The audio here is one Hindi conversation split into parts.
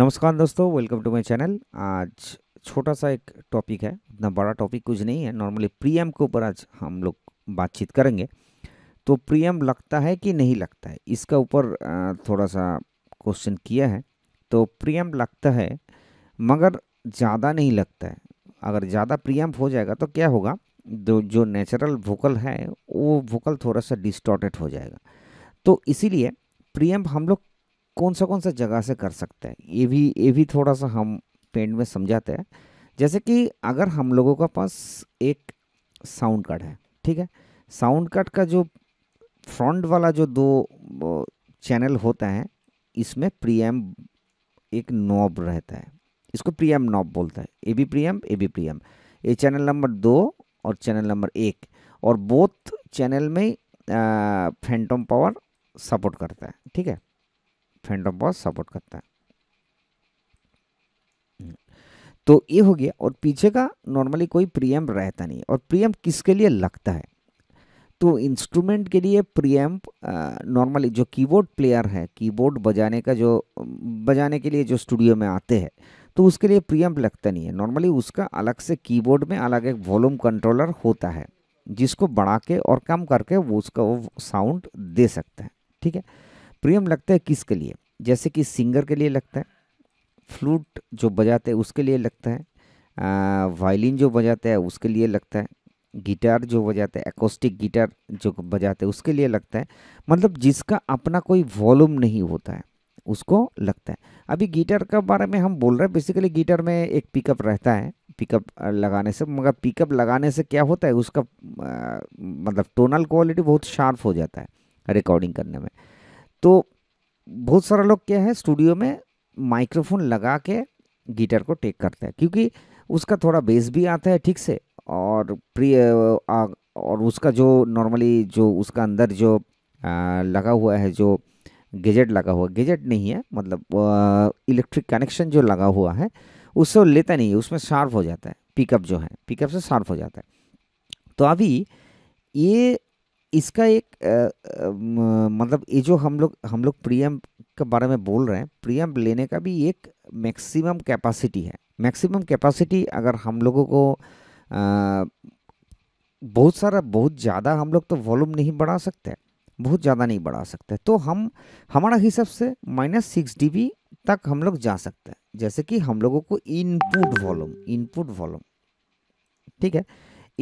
नमस्कार दोस्तों वेलकम टू माय चैनल आज छोटा सा एक टॉपिक है इतना बड़ा टॉपिक कुछ नहीं है नॉर्मली प्रीएम के ऊपर आज हम लोग बातचीत करेंगे तो प्रीएम लगता है कि नहीं लगता है इसका ऊपर थोड़ा सा क्वेश्चन किया है तो प्रीएम लगता है मगर ज़्यादा नहीं लगता है अगर ज़्यादा प्रीएम हो जाएगा तो क्या होगा जो जो नेचुरल वोकल है वो वोकल थोड़ा सा डिस्टॉटेड हो जाएगा तो इसीलिए प्रीएम हम लोग कौन सा कौन सा जगह से कर सकते हैं ये भी ये भी थोड़ा सा हम पेंट में समझाते हैं जैसे कि अगर हम लोगों का पास एक साउंड कार्ड है ठीक है साउंड कार्ड का जो फ्रंट वाला जो दो चैनल होता है इसमें प्रीएम एक नॉब रहता है इसको प्रीएम नॉब बोलता है ए बी प्रीएम ए बी प्रीएम ये चैनल नंबर दो और चैनल नंबर एक और बोथ चैनल में फैंटम पावर सपोर्ट करता है ठीक है फैंडम बॉस सपोर्ट करता है तो ये हो गया और पीछे का नॉर्मली कोई प्रियम रहता नहीं और प्रियम किसके लिए लगता है तो इंस्ट्रूमेंट के लिए प्रियम नॉर्मली जो कीबोर्ड प्लेयर है कीबोर्ड बजाने का जो बजाने के लिए जो स्टूडियो में आते हैं तो उसके लिए प्रियम लगता नहीं है नॉर्मली उसका अलग से कीबोर्ड में अलग एक वॉल्यूम कंट्रोलर होता है जिसको बढ़ा के और कम करके वो उसका वो साउंड दे सकता है ठीक है प्रियम लगता है किसके लिए जैसे कि सिंगर के लिए लगता है फ्लूट जो बजाते हैं उसके लिए लगता है वायलिन जो बजाते हैं उसके लिए लगता है गिटार जो बजाते हैं एकोस्टिक गिटार जो बजाते हैं उसके लिए लगता है मतलब जिसका अपना कोई वॉल्यूम नहीं होता है उसको लगता है अभी गिटार के बारे में हम बोल रहे हैं बेसिकली गिटार में एक पिकअप रहता है पिकअप लगाने से मगर पिकअप लगाने से क्या होता है उसका आ, मतलब टोनल क्वालिटी बहुत शार्प हो जाता है रिकॉर्डिंग करने में तो बहुत सारा लोग क्या है स्टूडियो में माइक्रोफोन लगा के गिटार को टेक करते हैं क्योंकि उसका थोड़ा बेस भी आता है ठीक से और प्रिय और उसका जो नॉर्मली जो उसका अंदर जो आ, लगा हुआ है जो गेजेट लगा हुआ गेजेट नहीं है मतलब इलेक्ट्रिक कनेक्शन जो लगा हुआ है उससे लेता नहीं है उसमें शार्प हो जाता है पिकअप जो है पिकअप से शार्प हो जाता है तो अभी ये इसका एक आ, मतलब ये जो हम लोग हम लोग प्रीएम के बारे में बोल रहे हैं प्रीएम लेने का भी एक मैक्सिमम कैपेसिटी है मैक्सिमम कैपेसिटी अगर हम लोगों को आ, बहुत सारा बहुत ज़्यादा हम लोग तो वॉल्यूम नहीं बढ़ा सकते बहुत ज़्यादा नहीं बढ़ा सकते तो हम हमारा हिसाब से माइनस सिक्स डी तक हम लोग जा सकते हैं जैसे कि हम लोगों को इनपुट वॉल्यूम इनपुट वॉल्यूम ठीक है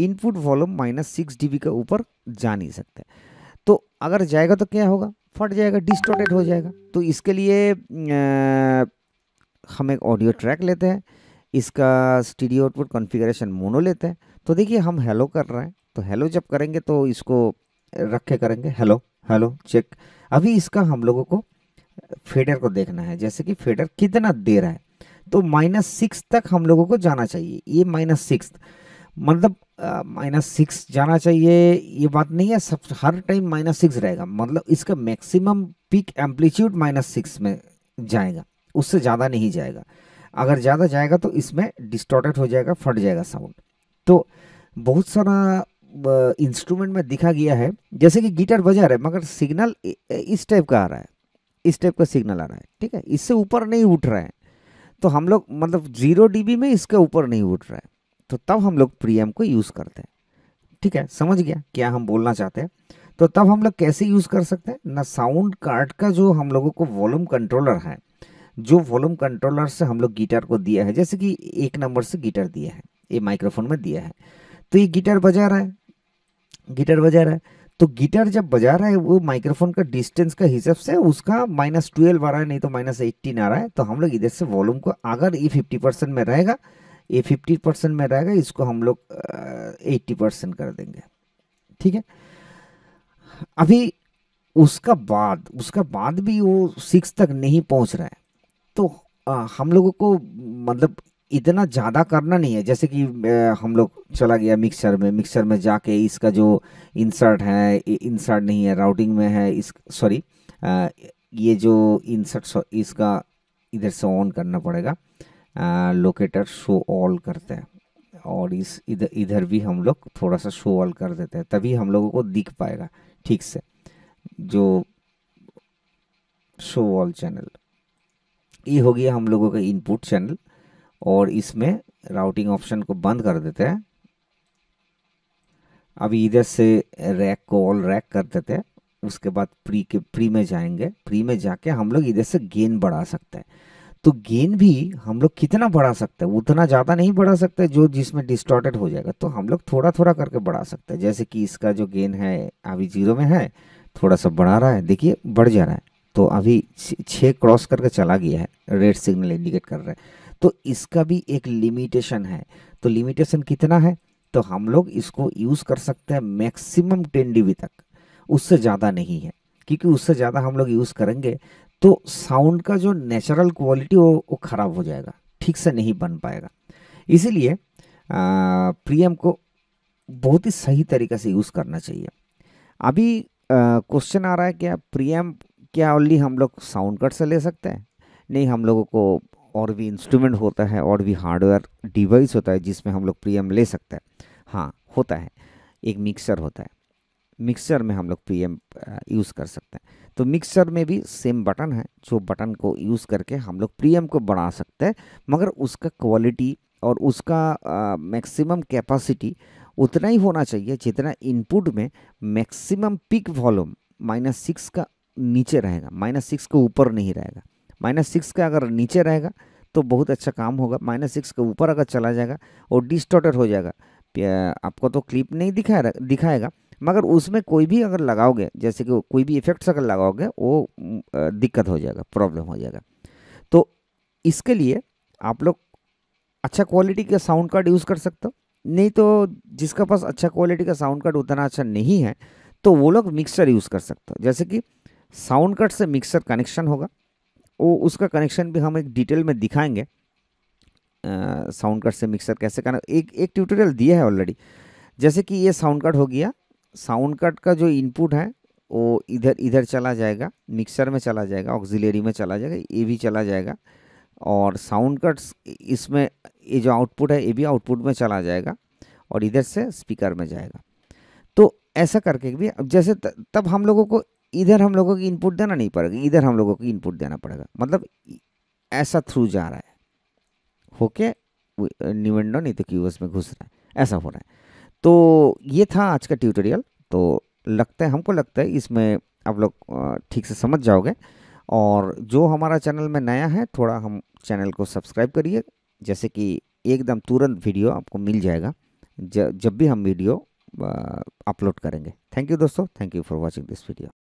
input volume minus six D के ऊपर जा नहीं सकते तो अगर जाएगा तो क्या होगा फट जाएगा डिस्टोटेड हो जाएगा तो इसके लिए आ, हम एक ऑडियो ट्रैक लेते हैं इसका स्टीडियो आउटपुट कॉन्फ़िगरेशन मोनो लेते हैं तो देखिए हम हेलो कर रहे हैं तो हेलो जब करेंगे तो इसको रखे करेंगे हेलो हेलो चेक अभी इसका हम लोगों को फेडर को देखना है जैसे कि फेडर कितना दे रहा है तो माइनस सिक्स तक हम लोगों को जाना चाहिए ये माइनस सिक्स मतलब माइनस सिक्स जाना चाहिए ये बात नहीं है सब हर टाइम माइनस सिक्स रहेगा मतलब इसका maximum peak amplitude minus six में जाएगा उससे ज़्यादा नहीं जाएगा अगर ज़्यादा जाएगा तो इसमें डिस्टॉर्टेड हो जाएगा फट जाएगा साउंड तो बहुत सारा इंस्ट्रूमेंट में दिखा गया है जैसे कि गिटार बजा रहा है मगर सिग्नल इस टाइप का आ रहा है इस टाइप का सिग्नल आ रहा है ठीक है इससे ऊपर नहीं उठ रहा है तो हम लोग मतलब जीरो डीबी में इसके ऊपर नहीं उठ रहा है तो तब हम लोग प्रियम को यूज़ करते हैं ठीक है समझ गया क्या हम बोलना चाहते हैं तो तब हम लोग कैसे यूज़ कर सकते हैं ना साउंड कार्ड का जो हम लोगों को वॉल्यूम कंट्रोलर है जो वॉल्यूम कंट्रोलर से हम लोग गिटार को दिया है जैसे कि एक नंबर से गिटार दिया है ये माइक्रोफोन में दिया है तो ये गिटार बजा रहा है गिटार बजा रहा है तो गिटार जब बजा रहा है वो माइक्रोफोन का डिस्टेंस का हिसाब से उसका माइनस ट्वेल्व आ रहा है नहीं तो माइनस एट्टीन आ रहा है तो हम लोग इधर से वॉल्यूम को अगर ये फिफ्टी परसेंट में रहेगा ये फिफ्टी परसेंट में रहेगा इसको हम लोग एट्टी परसेंट कर देंगे ठीक है अभी उसका बाद उसका बाद भी वो सिक्स तक नहीं पहुंच रहा है तो आ, हम लोगों को मतलब इतना ज़्यादा करना नहीं है जैसे कि हम लोग चला गया मिक्सर में मिक्सर में जाके इसका जो इंसर्ट है इंसर्ट नहीं है राउटिंग में है इस सॉरी ये जो इंसर्ट इसका इधर से ऑन करना पड़ेगा लोकेटर शो ऑल करते हैं और इस इधर इधर भी हम लोग थोड़ा सा शो ऑल कर देते हैं तभी हम लोगों को दिख पाएगा ठीक से जो शो ऑल चैनल ये हो गया हम लोगों का इनपुट चैनल और इसमें राउटिंग ऑप्शन को बंद कर देते हैं अभी इधर से रैक को ऑल रैक कर देते हैं उसके बाद प्री के प्री में जाएंगे प्री में जाके हम लोग इधर से गेन बढ़ा सकते हैं तो गेन भी हम लोग कितना बढ़ा सकते हैं उतना ज़्यादा नहीं बढ़ा सकते जो जिसमें डिस्टॉर्टेड हो जाएगा तो हम लोग थोड़ा थोड़ा करके बढ़ा सकते हैं जैसे कि इसका जो गेन है अभी जीरो में है थोड़ा सा बढ़ा रहा है देखिए बढ़ जा रहा है तो अभी छः क्रॉस करके चला गया है रेड सिग्नल इंडिकेट कर रहा है तो इसका भी एक लिमिटेशन है तो लिमिटेशन कितना है तो हम लोग इसको यूज़ कर सकते हैं मैक्सिमम टेन डी तक उससे ज़्यादा नहीं है क्योंकि उससे ज़्यादा हम लोग यूज़ करेंगे तो साउंड का जो नेचुरल क्वालिटी वो वो ख़राब हो जाएगा ठीक से नहीं बन पाएगा इसीलिए प्रियम को बहुत ही सही तरीके से यूज़ करना चाहिए अभी क्वेश्चन आ रहा है क्या प्रीएम क्या ओनली हम लोग साउंड कट से ले सकते हैं नहीं हम लोगों को और भी इंस्ट्रूमेंट होता है और भी हार्डवेयर डिवाइस होता है जिसमें हम लोग प्रीएम ले सकते हैं हाँ होता है एक मिक्सर होता है मिक्सर में हम लोग पी यूज़ कर सकते हैं तो मिक्सर में भी सेम बटन है जो बटन को यूज़ करके हम लोग पी एम को बढ़ा सकते हैं मगर उसका क्वालिटी और उसका मैक्सिमम कैपेसिटी उतना ही होना चाहिए जितना इनपुट में maximum peak volume minus six का नीचे रहेगा माइनस सिक्स के ऊपर नहीं रहेगा माइनस सिक्स का अगर नीचे रहेगा तो बहुत अच्छा काम होगा माइनस सिक्स के ऊपर अगर चला जाएगा और डिस्टोटर हो जाएगा आपको तो क्लिप नहीं दिखाएगा दिखाएगा मगर उसमें कोई भी अगर लगाओगे जैसे कि कोई भी इफेक्ट्स अगर लगाओगे वो दिक्कत हो जाएगा प्रॉब्लम हो जाएगा तो इसके लिए आप लोग अच्छा क्वालिटी का साउंड कार्ड यूज़ कर सकते हो नहीं तो जिसका पास अच्छा क्वालिटी का साउंड कार्ड उतना अच्छा नहीं है तो वो लोग मिक्सर यूज़ कर सकते हो जैसे कि साउंड कार्ड से मिक्सर कनेक्शन होगा वो उसका कनेक्शन भी हम एक डिटेल में दिखाएंगे साउंड कार्ड से मिक्सर कैसे करना एक एक ट्यूटोरियल दिया है ऑलरेडी जैसे कि ये साउंड कार्ड हो गया साउंड कट का जो इनपुट है वो इधर इधर चला जाएगा मिक्सर में चला जाएगा ऑक्जिलेरी में चला जाएगा ये भी चला जाएगा और साउंड कट्स इसमें ये जो आउटपुट है ये भी आउटपुट में चला जाएगा और इधर से स्पीकर में जाएगा तो ऐसा करके भी जैसे त, तब हम लोगों को इधर हम लोगों की इनपुट देना नहीं पड़ेगा इधर हम लोगों को इनपुट देना पड़ेगा मतलब ऐसा थ्रू जा रहा है होके निवेंडो नहीं तो क्यूएस में घुस रहा है ऐसा हो रहा है तो ये था आज का ट्यूटोरियल तो लगता है हमको लगता है इसमें आप लोग ठीक से समझ जाओगे और जो हमारा चैनल में नया है थोड़ा हम चैनल को सब्सक्राइब करिए जैसे कि एकदम तुरंत वीडियो आपको मिल जाएगा जब भी हम वीडियो अपलोड करेंगे थैंक यू दोस्तों thank you for watching this video